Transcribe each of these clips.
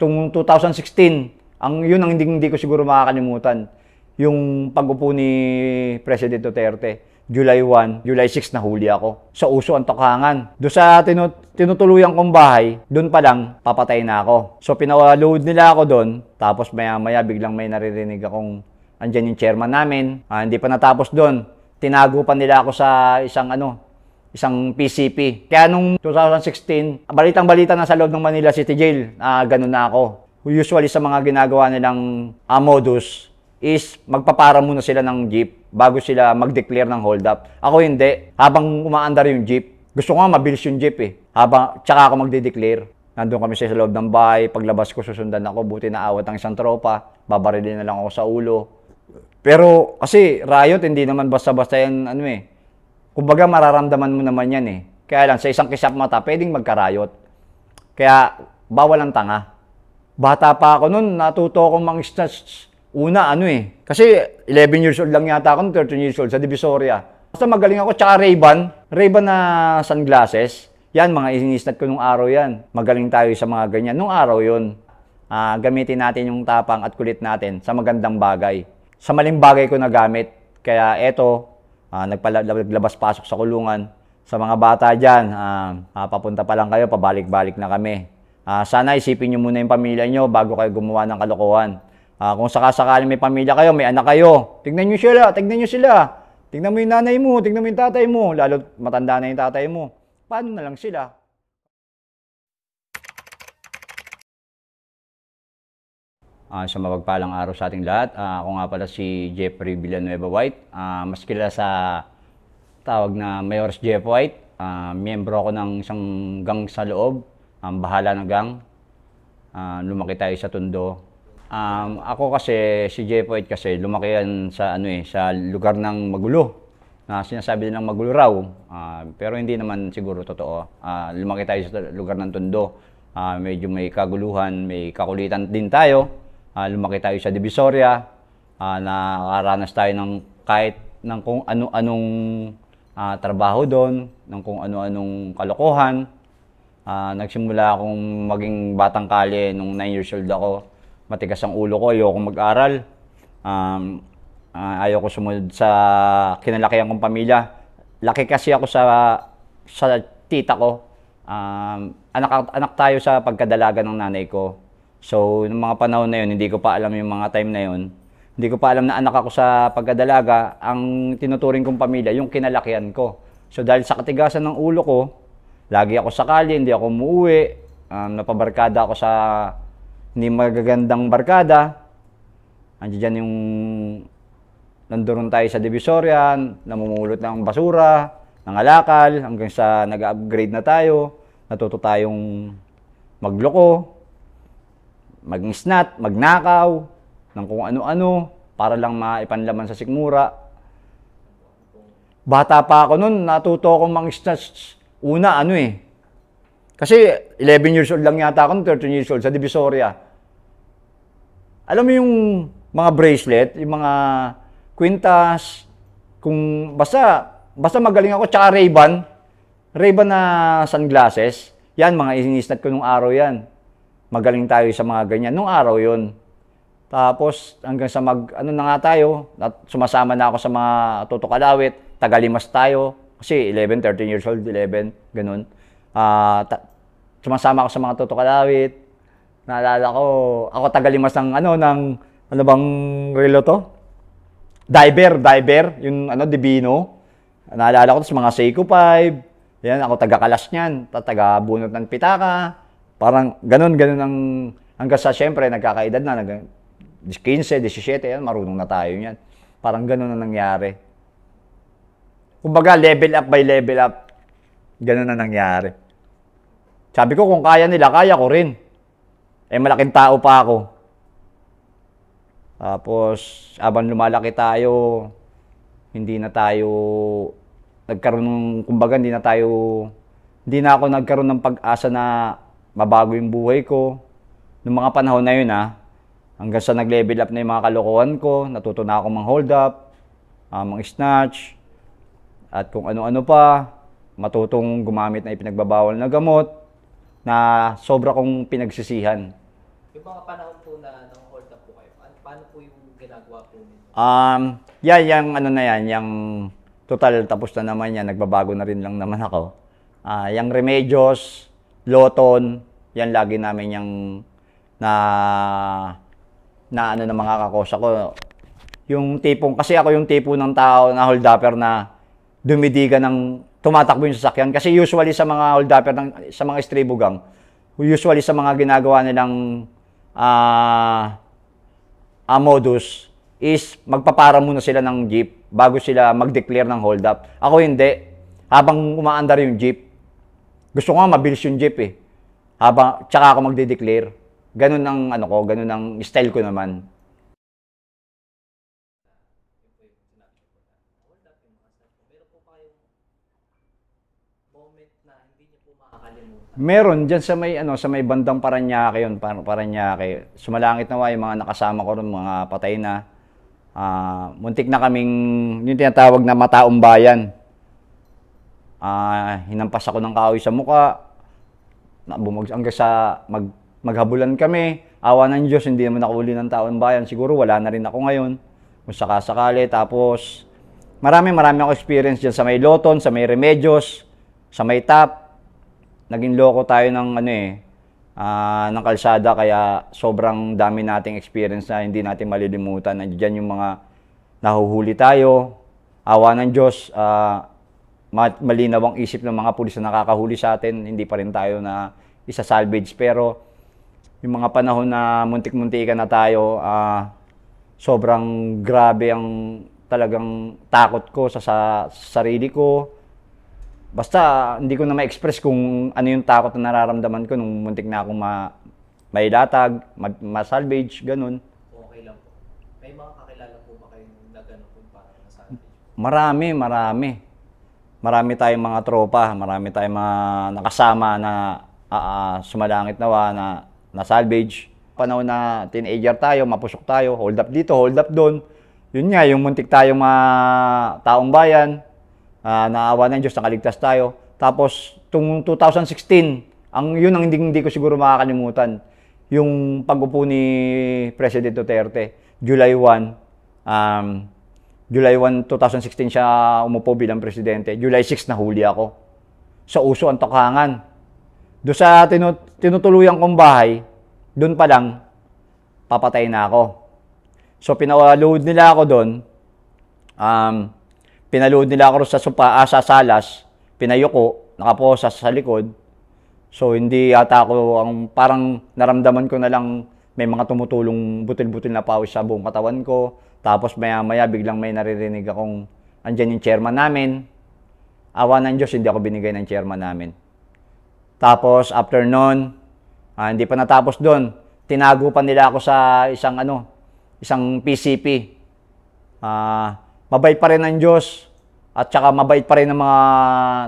Tung 2016, ang yun ang hindi, hindi ko siguro makakalimutan. Yung pag-upo ni President Duterte. July 1, July 6 na huli ako. Sa uso ang tokhangan. Doon sa tinut- tinutuluyan kong bahay, doon pa lang, papatay na ako. So pinawaload nila ako doon, tapos maya maya biglang may naririnig akong andyan yung chairman namin, ah, hindi pa natapos doon. Tinago pa nila ako sa isang ano, isang PCP. Kaya nung 2016, balitang-balita na sa loob ng Manila City Jail, uh, ganun na ako. Usually sa mga ginagawa nilang uh, modus is magpapara muna sila ng jeep bago sila mag-declare ng hold up. Ako hindi. Habang umaandar yung jeep, gusto ko nga mabilis yung jeep eh. Habang, tsaka ako magde-declare. Nandun kami sa loob ng bahay, paglabas ko susundan ako, buti na awat ang isang tropa, babarilin na lang ako sa ulo. Pero kasi riot, hindi naman basta-basta yan ano eh, Kumbaga mararamdaman mo naman yan eh. Kaya lang, sa isang kisap mata, pwedeng magkarayot. Kaya, bawal ang tanga. Bata pa ako noon, natuto akong mang snatch. Una, ano eh. Kasi 11 years old lang yata ako, 13 years old, sa Divisoria. Basta magaling ako, tsaka Ray-Ban. Ray-Ban na sunglasses. Yan, mga inisnat ko nung araw yan. Magaling tayo sa mga ganyan. Nung araw yon uh, ah, gamitin natin yung tapang at kulit natin sa magandang bagay. Sa maling bagay ko nagamit. Kaya eto, uh, ah, nagpalabas-pasok sa kulungan. Sa mga bata diyan uh, ah, uh, ah, papunta pa lang kayo, pabalik-balik na kami. Uh, sana isipin niyo muna yung pamilya niyo bago kayo gumawa ng kalokohan. Uh, kung sakasakali may pamilya kayo, may anak kayo, tingnan niyo sila, tingnan niyo sila. tingnan mo yung nanay mo, tingnan mo yung tatay mo, lalo matanda na yung tatay mo. Paano na lang sila? Uh, sa mapagpalang araw sa ating lahat. Uh, ako nga pala si Jeffrey Villanueva White. Uh, mas kilala sa tawag na Mayors Jeff White. Uh, miyembro ako ng isang gang sa loob. Um, bahala na gang. Uh, lumaki tayo sa Tondo. Um, ako kasi, si Jeff White kasi, lumaki yan sa, ano eh, sa lugar ng magulo. Na sinasabi din ng magulo raw. Uh, pero hindi naman siguro totoo. Uh, lumaki tayo sa lugar ng Tondo. Uh, medyo may kaguluhan, may kakulitan din tayo uh, lumaki tayo sa Divisoria, uh, ah, nakaranas tayo ng kahit ng kung ano-anong uh, trabaho doon, ng kung ano-anong kalokohan. Uh, nagsimula akong maging batang kalye nung 9 years old ako. Matigas ang ulo ko, ayoko mag-aral. Um, uh, ayoko sumunod sa kinalakihan kong pamilya. Laki kasi ako sa sa tita ko. Um, anak anak tayo sa pagkadalaga ng nanay ko. So, noong mga panahon na yun, hindi ko pa alam yung mga time na yun. Hindi ko pa alam na anak ako sa pagkadalaga. Ang tinuturing kong pamilya, yung kinalakihan ko. So, dahil sa katigasan ng ulo ko, lagi ako sakali, hindi ako umuwi. Um, napabarkada ako sa hindi magagandang barkada. Andiyan dyan yung nandoon tayo sa Divisoria, namumulot ng basura, ng alakal, hanggang sa nag-upgrade na tayo, natuto tayong magloko, mag-snat, magnakaw, ng kung ano-ano, para lang maipanlaman sa sikmura. Bata pa ako noon, natuto akong mag-snatch. Una, ano eh, kasi 11 years old lang yata ako, 13 years old, sa Divisoria. Alam mo yung mga bracelet, yung mga quintas, kung basta, basta magaling ako, tsaka Ray-Ban, Ray-Ban na sunglasses, yan, mga inisnat ko nung araw yan magaling tayo sa mga ganyan. Nung araw yon Tapos hanggang sa mag, ano na nga tayo, at sumasama na ako sa mga Toto Kalawit, tagalimas tayo, kasi 11, 13 years old, 11, ganun. Uh, ta- sumasama ako sa mga Toto Kalawit. Naalala ko, ako tagalimas ng ano, ng, ano bang relo to? Diver, diver, yung ano, Divino. Naalala ko, tapos mga Seiko 5, yan, ako taga-kalas niyan, taga-bunot ng pitaka, Parang ganun-ganun ang hanggang sa siyempre nagkakaedad na, nag 15, 17, yan, marunong na tayo niyan. Parang ganun ang nangyari. Kumbaga, level up by level up, ganun ang nangyari. Sabi ko, kung kaya nila, kaya ko rin. Eh, malaking tao pa ako. Tapos, abang lumalaki tayo, hindi na tayo nagkaroon ng, kumbaga, hindi na tayo, hindi na ako nagkaroon ng pag-asa na mabago yung buhay ko. Noong mga panahon na yun ha, ah, hanggang sa nag-level up na yung mga kalokohan ko, natuto na ako mang hold up, uh, ah, mang snatch, at kung ano-ano pa, matutong gumamit na ipinagbabawal na gamot na sobra kong pinagsisihan. Yung mga panahon po na nang hold up po kayo, paano po yung ginagawa po niyo? Um, yeah, yung ano na yan, yung total tapos na naman yan, nagbabago na rin lang naman ako. Uh, yung remedios, loton, yan lagi namin yung na na ano ng mga kakosa ko. Yung tipong, kasi ako yung tipo ng tao na hold upper na dumidiga ng tumatakbo yung sasakyan. Kasi usually sa mga hold upper, ng, sa mga stribugang, usually sa mga ginagawa nilang uh, ah, a ah, modus is magpapara muna sila ng jeep bago sila mag-declare ng hold up. Ako hindi. Habang umaandar yung jeep, gusto ko nga mabilis yung jeep eh habang tsaka ako magde-declare. Ganun ang ano ko, ganun ang style ko naman. Meron diyan sa may ano sa may bandang Paranaque 'yon, Paranaque. Sumalangit na yung mga nakasama ko ron, mga patay na. Uh, muntik na kaming yung tinatawag na mataong bayan. Uh, hinampas ako ng kahoy sa mukha, bumagsak hanggang sa mag, maghabulan kami. Awa ng Diyos, hindi naman ako uli ng taong bayan. Siguro wala na rin ako ngayon. Kung sakasakali. Tapos, marami marami ako experience dyan sa may Loton, sa may Remedios, sa may Tap. Naging loko tayo ng ano eh, uh, ng kalsada kaya sobrang dami nating experience na hindi natin malilimutan. Nandiyan yung mga nahuhuli tayo. Awa ng Diyos, uh, malinaw ang isip ng mga pulis na nakakahuli sa atin, hindi pa rin tayo na isa salvage. Pero yung mga panahon na muntik muntika na tayo, uh, sobrang grabe ang talagang takot ko sa, sa, sa sarili ko. Basta hindi ko na ma-express kung ano yung takot na nararamdaman ko nung muntik na akong ma mailatag, ma ma-salvage, ganun. Okay lang po. May mga kakilala po ba kayong na ganun po para na-salvage? Marami, marami marami tayong mga tropa, marami tayong mga nakasama na uh, sumalangit nawa na na salvage. Panahon na teenager tayo, mapusok tayo, hold up dito, hold up doon. Yun nga, yung muntik tayong mga taong bayan, uh, naawa ng Diyos, nakaligtas tayo. Tapos, tung 2016, ang yun ang hindi, hindi ko siguro makakalimutan, yung pag-upo ni President Duterte, July 1, um, July 1, 2016 siya umupo bilang presidente. July 6 nahuli ako. Sa uso ang tokangan. Doon sa tinut- tinutuluyan kong bahay, doon pa lang, papatay na ako. So pinaload nila ako doon. Um, pinaload nila ako sa, supa, ah, sa salas. Pinayuko, nakaposa sa likod. So hindi yata ako, ang, parang naramdaman ko na lang may mga tumutulong butil-butil na pawis sa buong katawan ko tapos maya-maya biglang may naririnig akong andyan yung chairman namin. Awa ng Diyos, hindi ako binigay ng chairman namin. Tapos after noon, ah, hindi pa natapos doon, tinago pa nila ako sa isang ano, isang PCP. Ah, mabait pa rin ang Diyos at saka mabait pa rin ang mga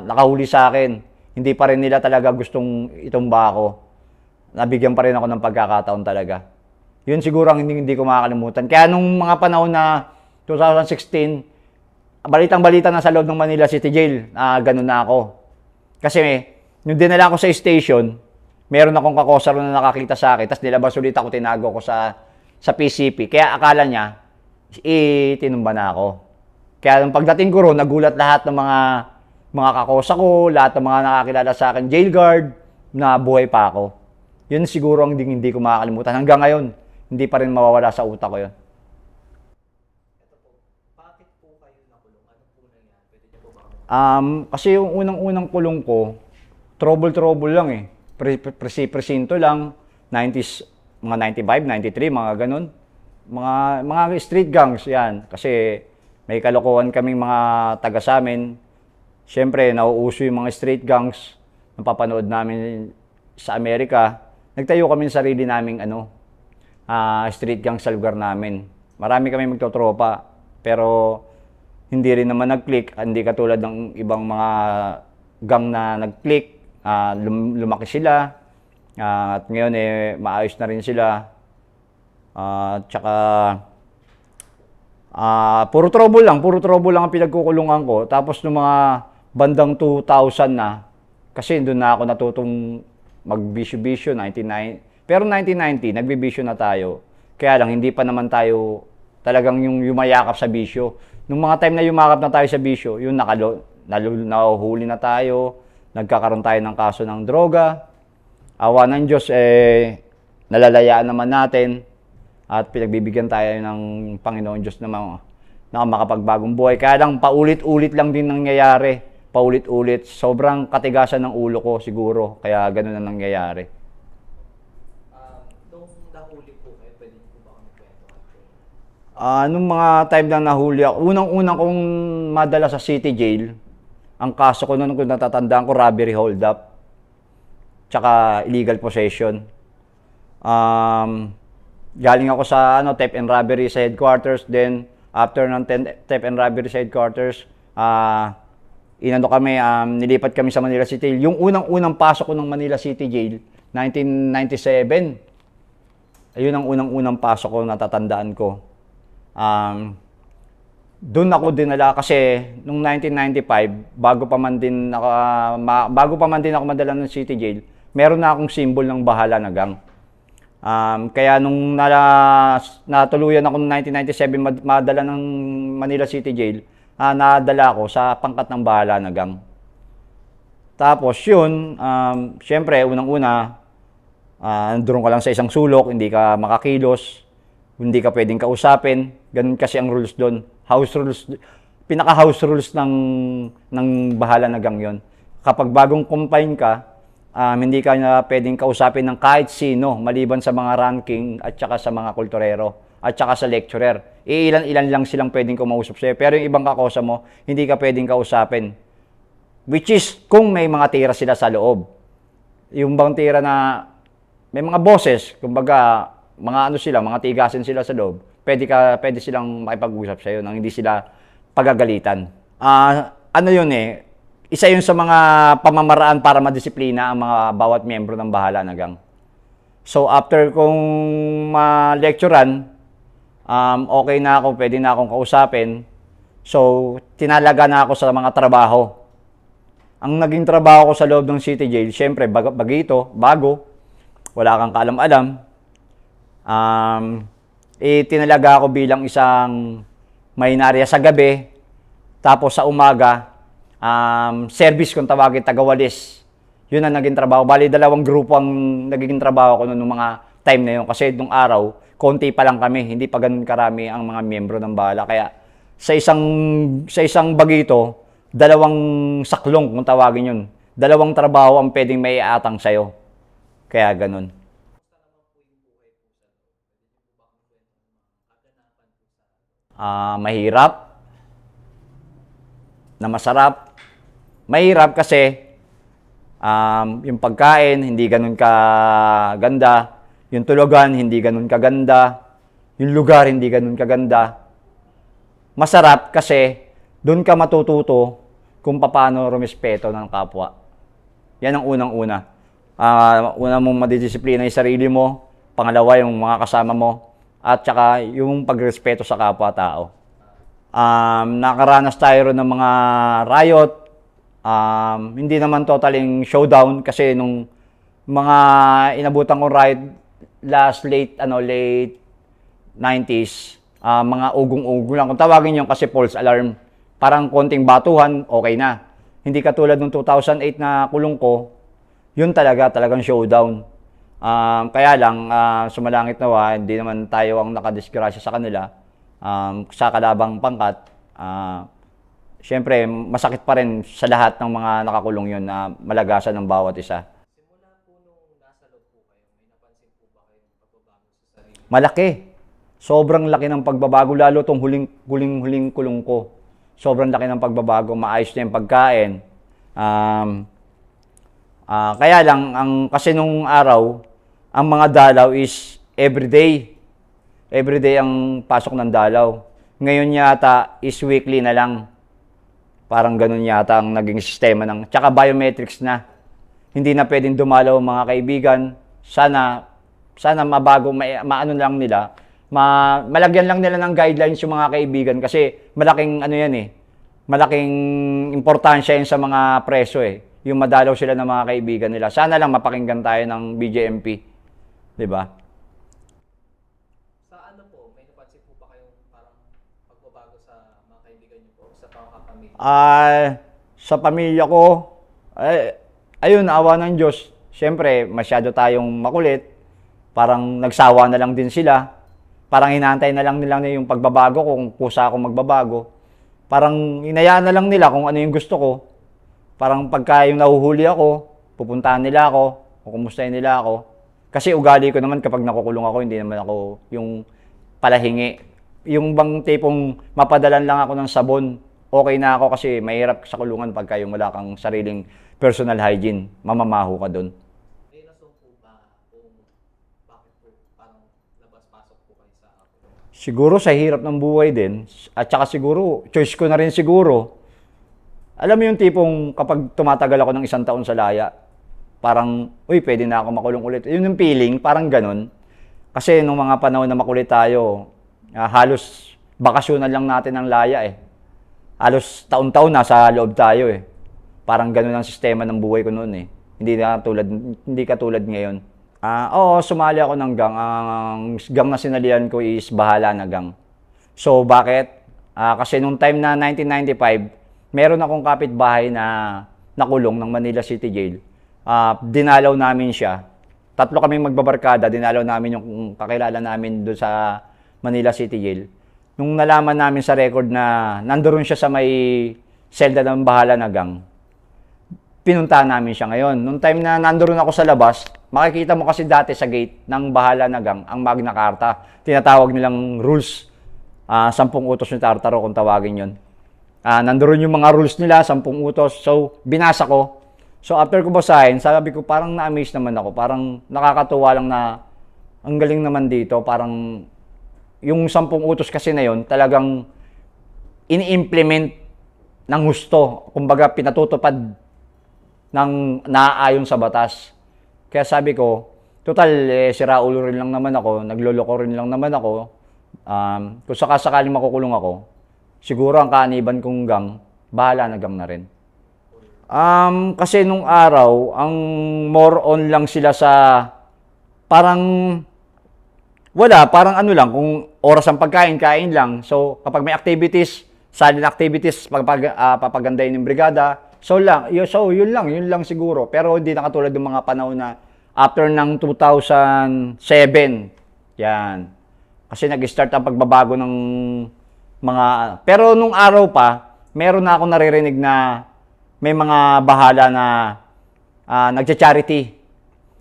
nakahuli sa akin. Hindi pa rin nila talaga gustong itumba ako. Nabigyan pa rin ako ng pagkakataon talaga. Yun siguro ang hindi, hindi ko makakalimutan. Kaya nung mga panahon na 2016, balitang-balita na sa loob ng Manila City Jail, uh, ganun na ako. Kasi nung dinala ako sa station, meron akong kakosaro na nakakita sa akin, tapos nilabas ulit ako, tinago ko sa, sa PCP. Kaya akala niya, itinumba na ako. Kaya nung pagdating ko roon, nagulat lahat ng mga mga kakosa ko, lahat ng mga nakakilala sa akin, jail guard, na buhay pa ako. Yun siguro ang hindi, hindi ko makakalimutan. Hanggang ngayon, hindi pa rin mawawala sa utak ko yun. Um, kasi yung unang-unang kulong ko, trouble-trouble lang eh. Pre -pre Presinto lang, 90s, mga 95, 93, mga ganun. Mga, mga street gangs, yan. Kasi may kalokohan kaming mga taga sa amin. Siyempre, nauuso yung mga street gangs na papanood namin sa Amerika. Nagtayo kami ng sarili naming ano, uh, street gang sa lugar namin. Marami kami magtotropa, pero hindi rin naman nag-click, hindi katulad ng ibang mga gang na nag-click, uh, lum- lumaki sila, uh, at ngayon eh, maayos na rin sila. Uh, saka, uh, puro trouble lang, puro trouble lang ang pinagkukulungan ko. Tapos nung mga bandang 2000 na, kasi doon na ako natutong magbisyo-bisyo, 99, pero 1990, nagbibisyo na tayo. Kaya lang, hindi pa naman tayo talagang yung yumayakap sa bisyo. Nung mga time na yumakap na tayo sa bisyo, yung nakalo, nahuhuli na tayo, nagkakaroon tayo ng kaso ng droga. Awa ng Diyos, eh, nalalayaan naman natin at pinagbibigyan tayo ng Panginoon Diyos na, mga, na makapagbagong buhay. Kaya lang, paulit-ulit lang din nangyayari. Paulit-ulit. Sobrang katigasan ng ulo ko siguro. Kaya ganun na nangyayari. uh, nung mga time na nahuli ako, unang-unang kong madala sa city jail, ang kaso ko noon kung natatandaan ko, robbery hold up, tsaka illegal possession. Um, galing ako sa ano, theft and robbery sa headquarters, then after ng theft and robbery sa headquarters, uh, inano kami, um, nilipat kami sa Manila City Jail. Yung unang-unang pasok ko ng Manila City Jail, 1997, ayun ang unang-unang pasok ko, natatandaan ko. Um, doon ako dinala kasi nung 1995, bago pa man din ako, uh, ma, bago pa man din ako madala ng city jail, meron na akong symbol ng bahala na gang. Um, kaya nung nala, natuluyan ako nung 1997 mad, madala ng Manila City Jail, uh, nadala ako sa pangkat ng bahala na gang. Tapos yun, um, syempre unang-una, uh, ka lang sa isang sulok, hindi ka makakilos, hindi ka pwedeng kausapin. Ganun kasi ang rules doon. House rules, pinaka-house rules ng, ng bahala na gang yon. Kapag bagong combine ka, um, hindi ka na pwedeng kausapin ng kahit sino maliban sa mga ranking at saka sa mga kulturero at saka sa lecturer. Iilan-ilan eh, lang silang pwedeng kumausap sa'yo. Pero yung ibang kakosa mo, hindi ka pwedeng kausapin. Which is, kung may mga tira sila sa loob. Yung bang tira na may mga boses, kumbaga mga ano sila, mga tigasin sila sa loob, pwede, ka, pwede silang makipag-usap sa'yo nang hindi sila pagagalitan. Uh, ano yun eh, isa yun sa mga pamamaraan para madisiplina ang mga bawat miyembro ng bahala na gang. So after kong ma-lecturean, um, okay na ako, pwede na akong kausapin. So tinalaga na ako sa mga trabaho. Ang naging trabaho ko sa loob ng City Jail, syempre bag- bagito, bago, wala kang kaalam-alam, Um, itinalaga eh, ako bilang isang mahinarya sa gabi. Tapos sa umaga, um, service kung tawagin, tagawalis. Yun ang naging trabaho. Bali, dalawang grupo ang naging trabaho ko noong mga time na yun. Kasi nung araw, konti pa lang kami. Hindi pa ganun karami ang mga miyembro ng bala. Kaya sa isang, sa isang bagito, dalawang saklong kung tawagin yun. Dalawang trabaho ang pwedeng may aatang sa'yo. Kaya ganun. uh, mahirap, na masarap. Mahirap kasi um, yung pagkain, hindi ganun kaganda. Yung tulugan, hindi ganun kaganda. Yung lugar, hindi ganun kaganda. Masarap kasi doon ka matututo kung paano rumispeto ng kapwa. Yan ang unang-una. Uh, una mong madidisiplina yung sarili mo. Pangalawa, yung mga kasama mo at saka yung pagrespeto sa kapwa-tao. Um, nakaranas tayo rin ng mga riot, um, hindi naman totaling showdown kasi nung mga inabutan kong riot last late ano late 90s uh, ah, mga ugong-ugong lang kung tawagin yung kasi false alarm parang konting batuhan okay na hindi katulad nung 2008 na kulong ko yun talaga talagang showdown Um, kaya lang, uh, sumalangit nawa, hindi naman tayo ang nakadiskrasya sa kanila um, sa kalabang pangkat. Uh, ah, Siyempre, masakit pa rin sa lahat ng mga nakakulong yun na malagasan ng bawat isa. Simula po nung nasa loob po kayo, may napansin po ba pagbabago sa sarili? Malaki. Sobrang laki ng pagbabago, lalo tong huling, huling, huling kulong ko. Sobrang laki ng pagbabago, maayos na yung pagkain. Um, uh, kaya lang, ang, kasi nung araw, ang mga dalaw is everyday. Everyday ang pasok ng dalaw. Ngayon yata is weekly na lang. Parang ganun yata ang naging sistema ng, tsaka biometrics na. Hindi na pwedeng dumalaw mga kaibigan. Sana, sana mabago, ma, maano lang nila, ma, malagyan lang nila ng guidelines yung mga kaibigan kasi malaking ano yan eh, malaking importansya yan sa mga preso eh. Yung madalaw sila ng mga kaibigan nila. Sana lang mapakinggan tayo ng BJMP. 'Di ba? Sa ano po, may napansin po ba kayong parang pagbabago sa mga kaibigan niyo po sa pamilya? Ah, sa pamilya ko, ay, ayun, awa ng Diyos. Siyempre, masyado tayong makulit. Parang nagsawa na lang din sila. Parang hinantay na lang nila yung pagbabago kung kusa ako magbabago. Parang inaya na lang nila kung ano yung gusto ko. Parang pagka yung nahuhuli ako, pupuntahan nila ako, kumustahin nila ako. Kasi ugali ko naman kapag nakukulong ako, hindi naman ako yung palahingi. Yung bang tipong mapadalan lang ako ng sabon, okay na ako kasi mahirap sa kulungan pagka yung wala kang sariling personal hygiene, mamamaho ka doon. Siguro sa hirap ng buhay din, at saka siguro, choice ko na rin siguro. Alam mo yung tipong kapag tumatagal ako ng isang taon sa laya, parang, uy, pwede na ako makulong ulit. Yun yung feeling, parang ganun. Kasi nung mga panahon na makulit tayo, uh, halos bakasyonan lang natin ang laya eh. Halos taon-taon sa loob tayo eh. Parang ganun ang sistema ng buhay ko noon eh. Hindi na tulad hindi katulad ngayon. Ah, uh, oo, sumali ako ng gang. Ang uh, gang na sinalihan ko is bahala na gang. So bakit? Uh, kasi nung time na 1995, meron akong kapitbahay na nakulong ng Manila City Jail uh, dinalaw namin siya. Tatlo kaming magbabarkada, dinalaw namin yung kakilala namin doon sa Manila City Jail. Nung nalaman namin sa record na nandoon siya sa may selda ng Bahala na gang, pinunta namin siya ngayon. Nung time na nandoon ako sa labas, makikita mo kasi dati sa gate ng Bahala na gang ang Magna Carta. Tinatawag nilang rules. Uh, sampung utos ni Tartaro kung tawagin yon. Uh, ah, nandoon yung mga rules nila, sampung utos. So, binasa ko So after ko basahin, sabi ko parang na-amaze naman ako. Parang nakakatuwa lang na ang galing naman dito. Parang yung sampung utos kasi na yon talagang ini-implement ng gusto. Kumbaga pinatutupad ng naaayon sa batas. Kaya sabi ko, total eh, siraulo rin lang naman ako, nagloloko rin lang naman ako. Um, kung sakasakaling makukulong ako, siguro ang kaaniban kong gang, bahala na gang na rin. Um, kasi nung araw, ang more on lang sila sa parang wala, parang ano lang, kung oras ang pagkain, kain lang. So, kapag may activities, silent activities, pag, pag, uh, papagandahin yung brigada. So, lang, yun, so, yun lang, yun lang siguro. Pero hindi nakatulad ng mga panahon na after ng 2007. Yan. Kasi nag-start ang pagbabago ng mga... Pero nung araw pa, meron na ako naririnig na may mga bahala na uh, nagcha-charity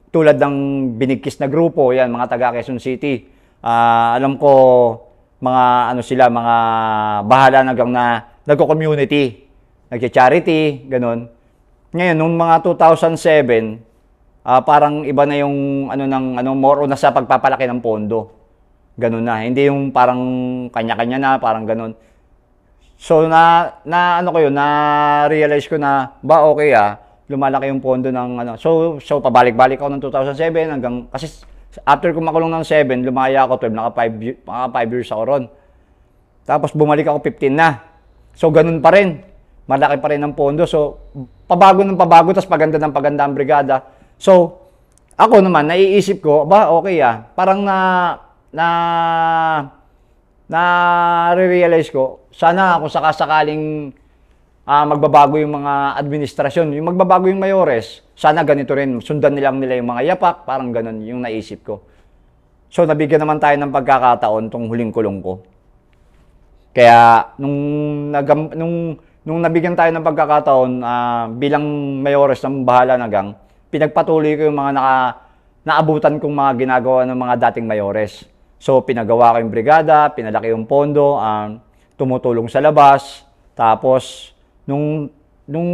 tulad ng binigkis na grupo, yan, mga taga Quezon City. Uh, alam ko, mga ano sila, mga bahala na gang na nagko-community, nagcha-charity, ganun. Ngayon, nung mga 2007, uh, ah, parang iba na yung ano ng ano more na sa pagpapalaki ng pondo. Ganun na. Hindi yung parang kanya-kanya na, parang ganun. So na na ano ko yun, na realize ko na ba okay ah, lumalaki yung pondo ng ano. So so pabalik-balik ako ng 2007 hanggang kasi after ko makulong ng 7, lumaya ako 12, naka 5 naka 5 years ako ron. Tapos bumalik ako 15 na. So ganun pa rin. Malaki pa rin ang pondo. So pabago ng pabago tapos paganda ng paganda ang brigada. So ako naman naiisip ko, ba okay ah, parang na na na realize ko, sana ako sakasakaling uh, magbabago yung mga administrasyon, yung magbabago yung mayores, sana ganito rin, sundan nilang nila yung mga yapak, parang ganun yung naisip ko. So, nabigyan naman tayo ng pagkakataon tong huling kulong ko. Kaya, nung, nagam, nung, nung nabigyan tayo ng pagkakataon uh, bilang mayores ng Bahala na Gang, pinagpatuloy ko yung mga naka, naabutan kong mga ginagawa ng mga dating mayores. So, pinagawa ko yung brigada, pinalaki yung pondo, um, tumutulong sa labas. Tapos, nung, nung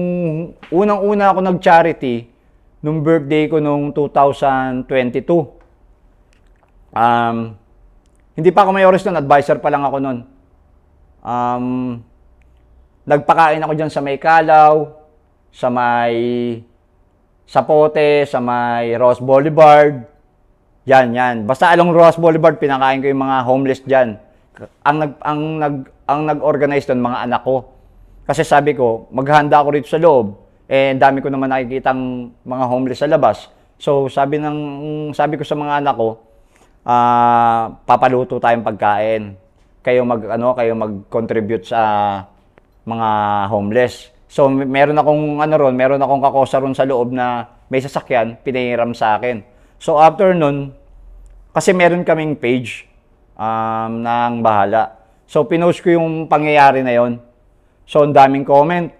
unang-una ako nag-charity, nung birthday ko nung 2022, um, hindi pa ako may oras nun, advisor pa lang ako nun. Um, nagpakain ako dyan sa may Kalaw, sa may Sapote, sa may Ross Boulevard, yan, yan. Basta along Ross Boulevard, pinakain ko yung mga homeless dyan. Ang nag, ang nag, ang nag-organize doon, mga anak ko. Kasi sabi ko, maghanda ako rito sa loob. Eh, dami ko naman nakikitang mga homeless sa labas. So, sabi, ng, sabi ko sa mga anak ko, uh, papaluto tayong pagkain. Kayo mag ano, kayo mag-contribute sa mga homeless. So meron akong ano ron, meron akong kakosa ron sa loob na may sasakyan, pinahiram sa akin. So after nun, kasi meron kaming page um, ng bahala. So, pinost ko yung pangyayari na yon. So, ang daming comment.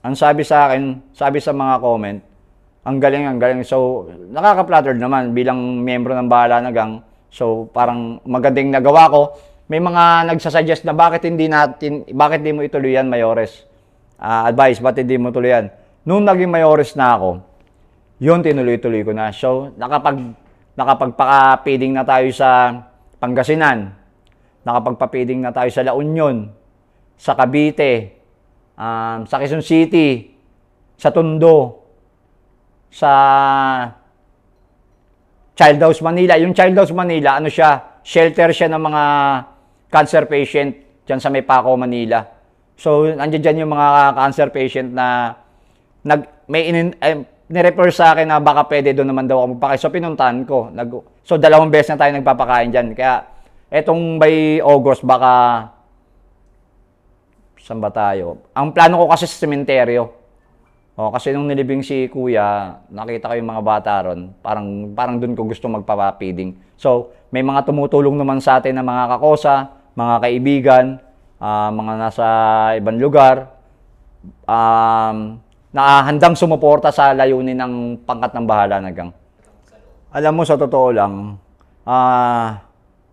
Ang sabi sa akin, sabi sa mga comment, ang galing, ang galing. So, nakaka-flattered naman bilang miyembro ng bahala na gang. So, parang magandang nagawa ko. May mga nagsasuggest na bakit hindi natin, bakit hindi mo ituloy yan, Mayores? Uh, advice, bakit hindi mo tuloy yan? Noong naging Mayores na ako, yun tinuloy-tuloy ko na. So, nakapag nakapagpaka-feeding na tayo sa Pangasinan, nakapagpa-feeding na tayo sa La Union, sa Cavite, um, sa Quezon City, sa Tondo, sa Child House Manila. Yung Child House Manila, ano siya, shelter siya ng mga cancer patient dyan sa may Paco, Manila. So, nandiyan dyan yung mga cancer patient na nag, may, in, eh, nirefer sa akin na baka pwede doon naman daw ako magpakain. So, pinuntahan ko. Nag, so, dalawang beses na tayo nagpapakain dyan. Kaya, etong by August, baka, saan ba tayo? Ang plano ko kasi sa sementeryo. Oh, kasi nung nilibing si kuya, nakita ko yung mga bata ron, parang, parang doon ko gusto magpapapiding. So, may mga tumutulong naman sa atin na mga kakosa, mga kaibigan, uh, mga nasa ibang lugar. Um, na handang sumuporta sa layunin ng pangkat ng bahala na gang. Alam mo, sa totoo lang, uh,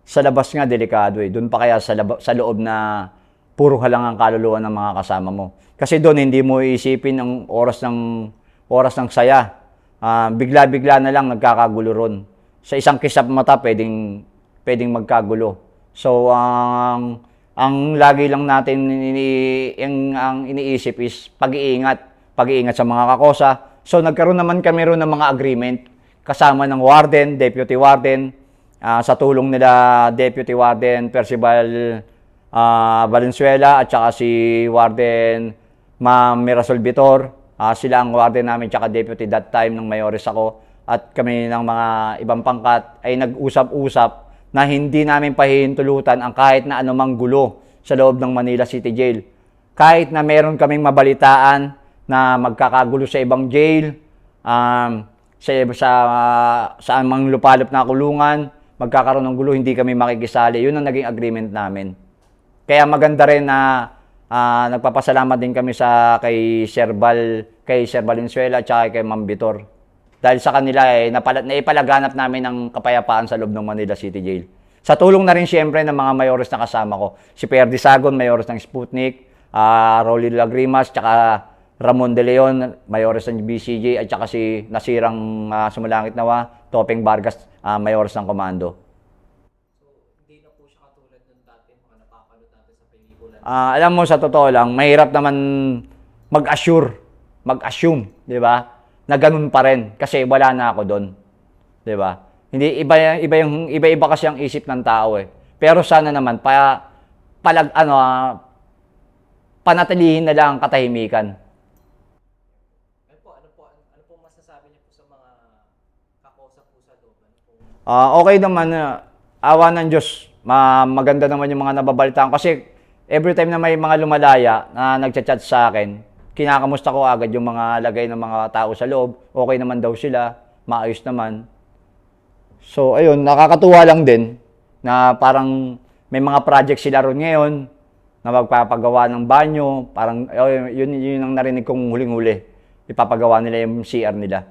sa labas nga delikado eh. Doon pa kaya sa, lab- sa loob na puro ang kaluluwa ng mga kasama mo. Kasi doon hindi mo iisipin ang oras ng oras ng saya. Uh, bigla-bigla na lang nagkakagulo ron. Sa isang kisap mata pwedeng pwedeng magkagulo. So ang um, ang lagi lang natin ini, ang, ang iniisip is pag-iingat pag-iingat sa mga kakosa. So nagkaroon naman kami ron ng mga agreement kasama ng warden, deputy warden, uh, sa tulong nila deputy warden Percival uh, ah, Valenzuela at saka si warden Ma'am Mirasol Vitor. Uh, sila ang warden namin tsaka deputy that time ng mayores ako at kami ng mga ibang pangkat ay nag-usap-usap na hindi namin pahihintulutan ang kahit na anumang gulo sa loob ng Manila City Jail. Kahit na meron kaming mabalitaan na magkakagulo sa ibang jail, um, sa, sa, uh, sa mga lupalop na kulungan, magkakaroon ng gulo, hindi kami makikisali. Yun ang naging agreement namin. Kaya maganda rin na uh, nagpapasalamat din kami sa kay Sir Bal, kay Sir Valenzuela at kay Ma'am Vitor. Dahil sa kanila eh, napala, naipalaganap namin ang kapayapaan sa loob ng Manila City Jail. Sa tulong na rin siyempre ng mga mayores na kasama ko. Si Pierre Disagon, mayores ng Sputnik, uh, Rolly Lagrimas, tsaka Ramon De Leon, mayores ng BCJ, at saka si nasirang uh, sumalangit nawa, Topeng Vargas, uh, ah, mayores ng komando. So, hindi na po siya katulad ng dati, mga napapanood natin sa pelikula. Uh, alam mo, sa totoo lang, mahirap naman mag-assure, mag-assume, di ba? Na ganun pa rin, kasi wala na ako doon. Di ba? Hindi iba iba yung iba-iba kasi ang isip ng tao eh. Pero sana naman pa palag ano ah, panatilihin na lang ang katahimikan. uh, okay naman uh, awa ng Diyos. Ma maganda naman yung mga nababalitaan. Kasi every time na may mga lumalaya na nagchat-chat sa akin, kinakamusta ko agad yung mga lagay ng mga tao sa loob. Okay naman daw sila. Maayos naman. So, ayun, nakakatuwa lang din na parang may mga project sila ron ngayon na magpapagawa ng banyo. Parang, oh, yun, yun ang narinig kong huling-huli. Ipapagawa nila yung CR nila.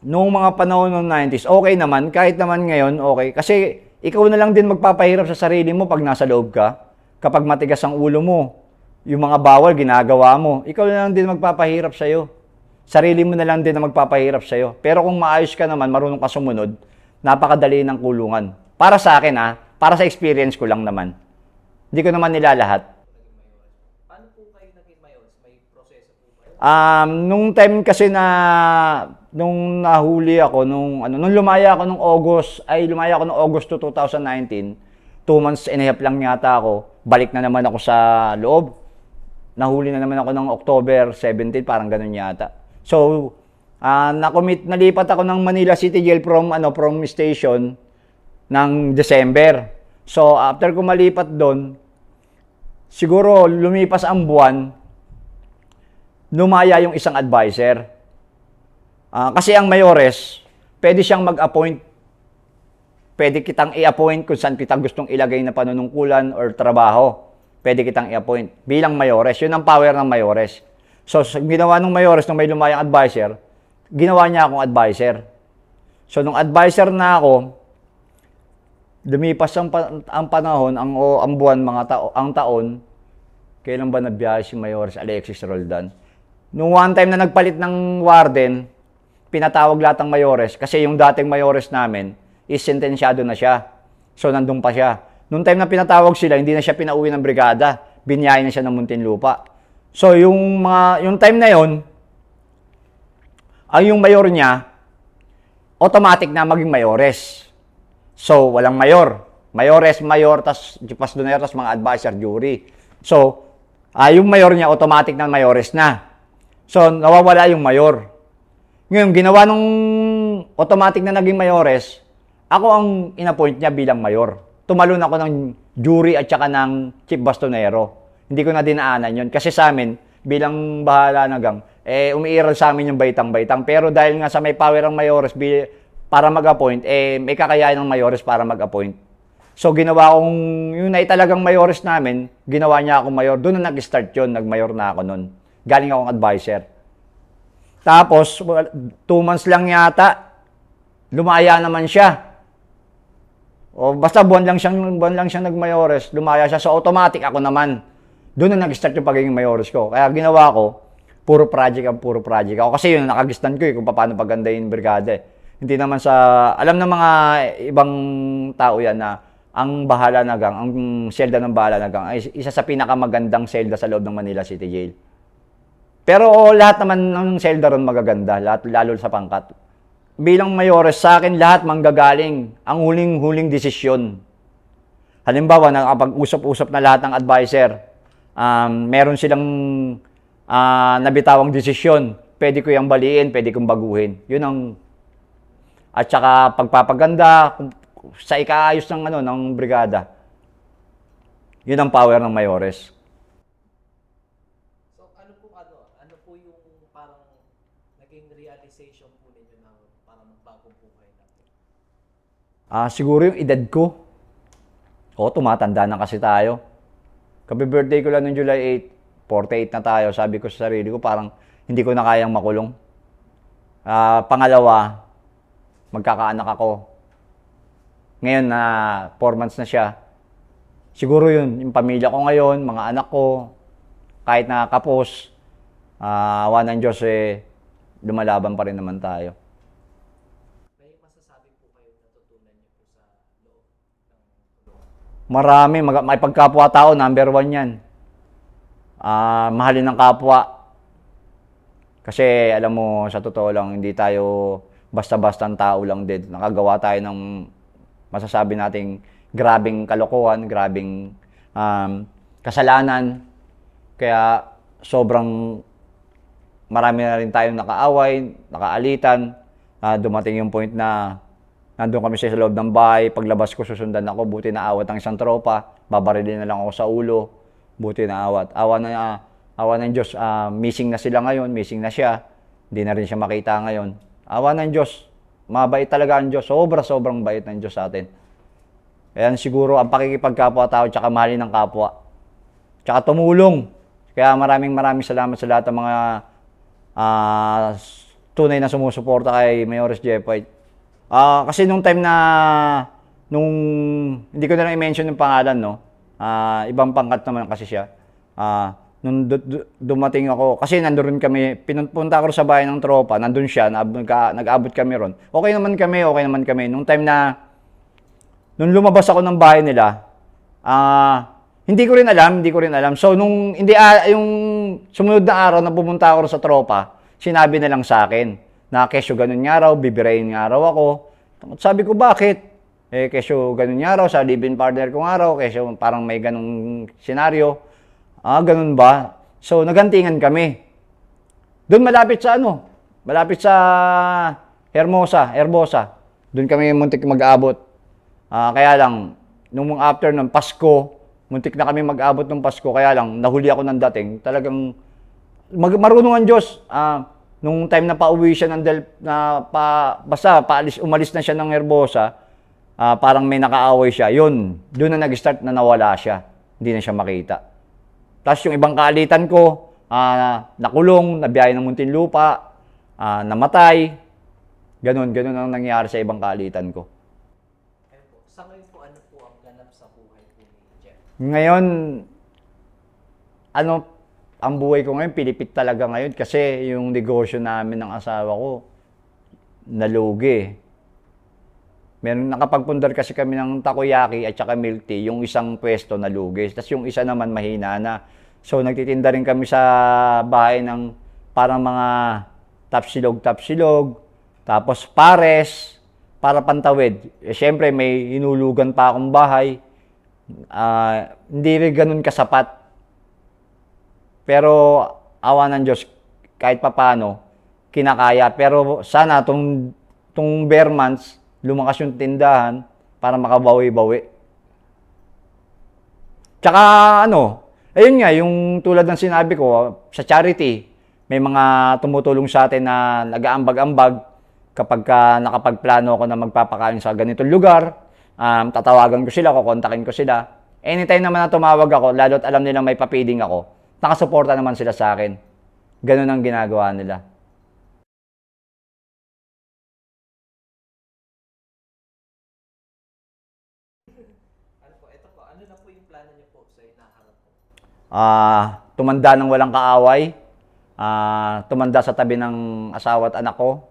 Noong mga panahon ng 90s, okay naman. Kahit naman ngayon, okay. Kasi ikaw na lang din magpapahirap sa sarili mo pag nasa loob ka. Kapag matigas ang ulo mo, yung mga bawal ginagawa mo, ikaw na lang din magpapahirap sa'yo. Sarili mo na lang din na magpapahirap sa'yo. Pero kung maayos ka naman, marunong ka sumunod, napakadali ng kulungan. Para sa akin ha, para sa experience ko lang naman. Hindi ko naman nilalahat. Um, nung time kasi na nung nahuli ako nung ano nung lumaya ako nung August ay lumaya ako nung August 2019 two months and a half lang yata ako balik na naman ako sa loob nahuli na naman ako ng October 17 parang ganun yata so uh, ah, na-commit nalipat ako ng Manila City Jail from ano from station ng December so after ko malipat doon siguro lumipas ang buwan lumaya yung isang advisor. Uh, ah, kasi ang mayores, pwede siyang mag-appoint, pwede kitang i-appoint kung saan kita gustong ilagay na panunungkulan or trabaho. Pwede kitang i-appoint bilang mayores. Yun ang power ng mayores. So, ginawa ng mayores nung may lumayang advisor, ginawa niya akong advisor. So, nung advisor na ako, lumipas ang, ang panahon, ang, o, ang buwan, mga tao, ang taon, kailan ba nabiyahe si Mayores Alexis Roldan? Nung one time na nagpalit ng warden, pinatawag lahat ng mayores kasi yung dating mayores namin is sentensyado na siya. So nandun pa siya. Nung time na pinatawag sila, hindi na siya pinauwi ng brigada. Binyayin na siya ng lupa. So yung mga yung time na yon, ang yung mayor niya automatic na maging mayores. So walang mayor, mayores, mayor, tas jupas doon tas mga advisor, jury. So, uh, yung mayor niya automatic na mayores na. So, nawawala yung mayor. Ngayon, ginawa nung automatic na naging mayores, ako ang inappoint niya bilang mayor. Tumalon ako ng jury at saka ng chief bastonero. Hindi ko na dinaanan yon kasi sa amin, bilang bahala na gang, eh umiiral sa amin yung baitang-baitang. Pero dahil nga sa may power ang mayores para mag-appoint, eh may kakayahan ng mayores para mag-appoint. So ginawa kong, yung na talagang mayores namin, ginawa niya akong mayor. Doon na nag-start yun, nag-mayor na ako noon. Galing akong advisor. Tapos, two months lang yata, lumaya naman siya. O basta buwan lang siyang, buwan lang siyang nag-mayores, lumaya siya. So automatic ako naman. Doon na nag-start yung pagiging mayores ko. Kaya ginawa ko, puro project ang puro project ako. Kasi yun, nakagistan ko eh, kung paano paganda yung brigada Hindi naman sa, alam ng mga ibang tao yan na ang bahala na gang, ang selda ng bahala na gang, ay isa sa pinakamagandang selda sa loob ng Manila City Jail. Pero oh, lahat naman ng Seldaron magaganda, lahat, lalo sa pangkat. Bilang mayores, sa akin lahat manggagaling ang huling-huling desisyon. Halimbawa, pag usap usap na lahat ng advisor, um, meron silang uh, nabitawang desisyon, pwede ko yung baliin, pwede kong baguhin. Yun ang, at saka pagpapaganda, sa ikaayos ng, ano, ng brigada. Yun ang power ng mayores. Ah, siguro yung edad ko. O, oh, tumatanda na kasi tayo. Kapi birthday ko lang noong July 8, 48 na tayo. Sabi ko sa sarili ko, parang hindi ko na kayang makulong. Ah, pangalawa, magkakaanak ako. Ngayon na ah, 4 months na siya. Siguro yun, yung pamilya ko ngayon, mga anak ko, kahit nakakapos, uh, awa ng Diyos eh, lumalaban pa rin naman tayo. Marami, mag- may pagkapwa tao, number one yan. Uh, mahalin ng kapwa. Kasi alam mo, sa totoo lang, hindi tayo basta-basta tao lang din. Nakagawa tayo ng masasabi nating grabing kalokohan, grabing um, kasalanan. Kaya sobrang marami na rin tayong nakaaway, nakaalitan. Uh, dumating yung point na Nandun kami sa loob ng bahay. Paglabas ko, susundan ako. Buti na awat ang isang tropa. Babarilin na lang ako sa ulo. Buti na awat. Awa na, uh, awa ng Diyos. Uh, missing na sila ngayon. Missing na siya. Hindi na rin siya makita ngayon. Awa ng Diyos. Mabait talaga ang Diyos. Sobra, sobrang bait ng Diyos sa atin. Kaya siguro ang pakikipagkapwa tao tsaka mahalin ng kapwa. Tsaka tumulong. Kaya maraming maraming salamat sa lahat ng mga uh, tunay na sumusuporta kay Mayores Jeffite. Uh, kasi nung time na, nung, hindi ko na lang i-mention yung pangalan, no? Uh, ibang pangkat naman kasi siya. Uh, nung dumating ako, kasi nandoon kami, pinunta ko sa bahay ng tropa, nandoon siya, nag-abot kami ron. Okay naman kami, okay naman kami. Nung time na, nung lumabas ako ng bahay nila, ah, uh, hindi ko rin alam, hindi ko rin alam. So, nung, hindi, uh, yung sumunod na araw na pumunta ako sa tropa, sinabi na lang sa akin na kesyo ganun nga raw, bibirayin nga raw ako. At sabi ko, bakit? Eh, kesyo ganun nga raw, sa live partner ko nga raw, kesyo parang may ganung senaryo. Ah, ganun ba? So, nagantingan kami. Doon malapit sa ano? Malapit sa Hermosa, Herbosa. Doon kami muntik mag-abot. Ah, kaya lang, nung after ng Pasko, muntik na kami mag-abot ng Pasko, kaya lang, nahuli ako ng dating. Talagang, mag- marunong ang Diyos. Ah, nung time na pauwi siya ng del, na pa, basta paalis, umalis na siya ng Herbosa, uh, parang may nakaaway siya. Yun, doon na nag-start na nawala siya. Hindi na siya makita. Tapos yung ibang kaalitan ko, uh, nakulong, nabiyahe ng lupa, uh, ah, namatay. Ganun, ganun ang nangyari sa ibang kaalitan ko. Sa ngayon po, ano po ang ganap sa buhay ko ni Jeff? Ngayon, ano, ang buhay ko ngayon, pilipit talaga ngayon kasi yung negosyo namin ng asawa ko, nalugi. Meron nakapagpundar kasi kami ng takoyaki at saka milk tea, yung isang pwesto nalugi. Tapos yung isa naman mahina na. So nagtitinda rin kami sa bahay ng parang mga tapsilog-tapsilog, tapos pares, para pantawid. Eh, Siyempre, may hinulugan pa akong bahay. Uh, hindi rin ganun kasapat pero awa ng Diyos, kahit papano, kinakaya. Pero sana tong, tong bare months, lumakas yung tindahan para makabawi-bawi. Tsaka ano, ayun nga, yung tulad ng sinabi ko, sa charity, may mga tumutulong sa atin na nag-aambag-ambag kapag ka nakapagplano ako na magpapakain sa ganitong lugar, um, tatawagan ko sila, kukontakin ko sila. Anytime naman na tumawag ako, lalo't alam nilang may papiding ako, nakasuporta naman sila sa akin. Ganun ang ginagawa nila. Ah, uh, tumanda ng walang kaaway. Ah, uh, tumanda sa tabi ng asawa at anak ko.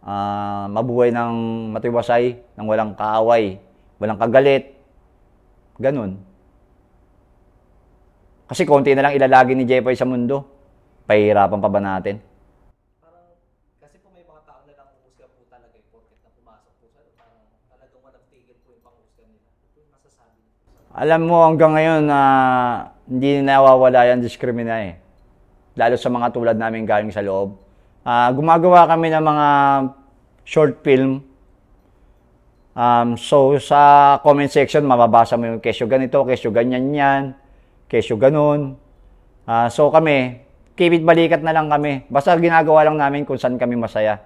Ah, uh, mabuhay ng matiwasay, ng walang kaaway, walang kagalit. Ganun. Kasi konti na lang ilalagay ni Jeffrey sa mundo. Pahirapan pa ba natin? Parang, kasi po may mga tao na lang umusga po talaga yung eh, porket na pumasok po sa parang talagang walang tigil po yung pangusga nila. Ito yung masasabi niyo. Alam mo hanggang ngayon na uh, hindi nawawala yung discrimina eh. Lalo sa mga tulad namin galing sa loob. Uh, gumagawa kami ng mga short film. Um, so, sa comment section, mababasa mo yung kesyo ganito, kesyo ganyan yan kesyo ganun. Uh, so kami, kipit balikat na lang kami. Basta ginagawa lang namin kung saan kami masaya.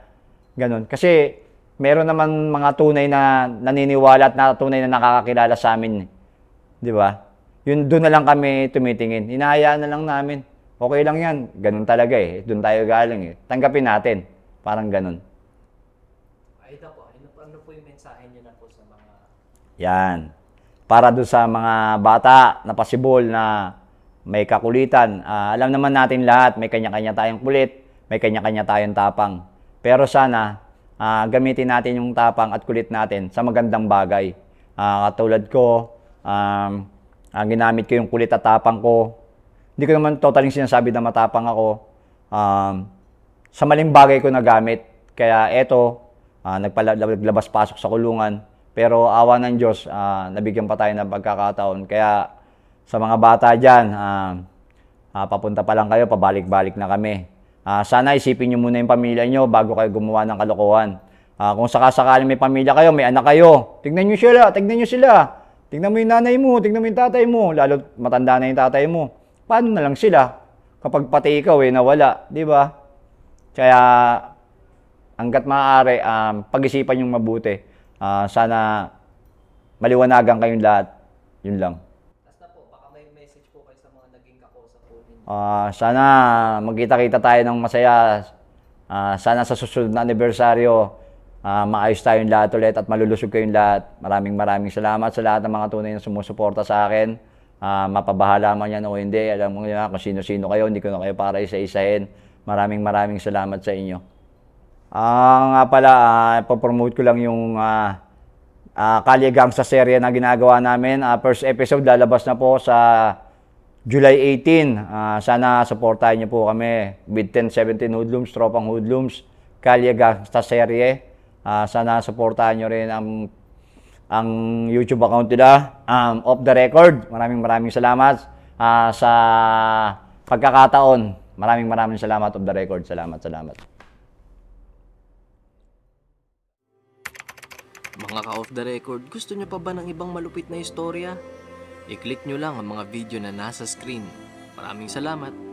Ganun. Kasi meron naman mga tunay na naniniwala at natunay na nakakakilala sa amin. Eh. Di ba? Yun, doon na lang kami tumitingin. Hinahayaan na lang namin. Okay lang yan. Ganun talaga eh. Doon tayo galing eh. Tanggapin natin. Parang ganun. Aida po, ano, ano po yung mensahe niyo na po sa mga... Yan para do sa mga bata na possible na may kakulitan. Uh, alam naman natin lahat, may kanya-kanya tayong kulit, may kanya-kanya tayong tapang. Pero sana, uh, gamitin natin yung tapang at kulit natin sa magandang bagay. Uh, katulad ko, um, uh, ginamit ko yung kulit at tapang ko. Hindi ko naman totally sinasabi na matapang ako. Um, sa maling bagay ko nagamit. Kaya eto, uh, nagpalabas-pasok sa kulungan, pero awa ng Diyos, uh, nabigyan pa tayo ng pagkakataon. Kaya sa mga bata dyan, uh, uh, papunta pa lang kayo, pabalik-balik na kami. Uh, sana isipin nyo muna yung pamilya nyo bago kayo gumawa ng kalokohan. Uh, kung sakasakaling may pamilya kayo, may anak kayo, tignan nyo sila, tignan nyo sila. Tignan mo yung nanay mo, tignan mo yung tatay mo, lalo matanda na yung tatay mo. Paano na lang sila kapag pati ikaw eh nawala, di ba? Kaya hanggat maaari, um, pag-isipan yung mabuti Uh, sana maliwanagan kayong lahat. Yun lang. Last na po, baka may message po kayo sa mga naging kakosa po Uh, sana magkita-kita tayo ng masaya. Uh, sana sa susunod na anibersaryo, uh, maayos tayong lahat ulit at malulusog kayong lahat. Maraming maraming salamat sa lahat ng mga tunay na sumusuporta sa akin uh, mapabahala man yan o hindi. Alam mo na kung sino-sino kayo, hindi ko na kayo para isa-isahin. Maraming maraming salamat sa inyo. Ah, nga pala, uh, ah, promote ko lang yung uh, ah, uh, ah, Kaligang sa serye na ginagawa namin. Uh, first episode lalabas na po sa July 18. Uh, sana supportahan niyo po kami. With 1017 Hoodlums, Tropang Hoodlums, Kalye Kaligang sa serye. Uh, sana supportahan niyo rin ang ang YouTube account nila, um, Off The Record. Maraming maraming salamat uh, sa pagkakataon. Maraming maraming salamat, Off The Record. Salamat, salamat. Mga ka-off the record, gusto nyo pa ba ng ibang malupit na istorya? I-click nyo lang ang mga video na nasa screen. Maraming salamat!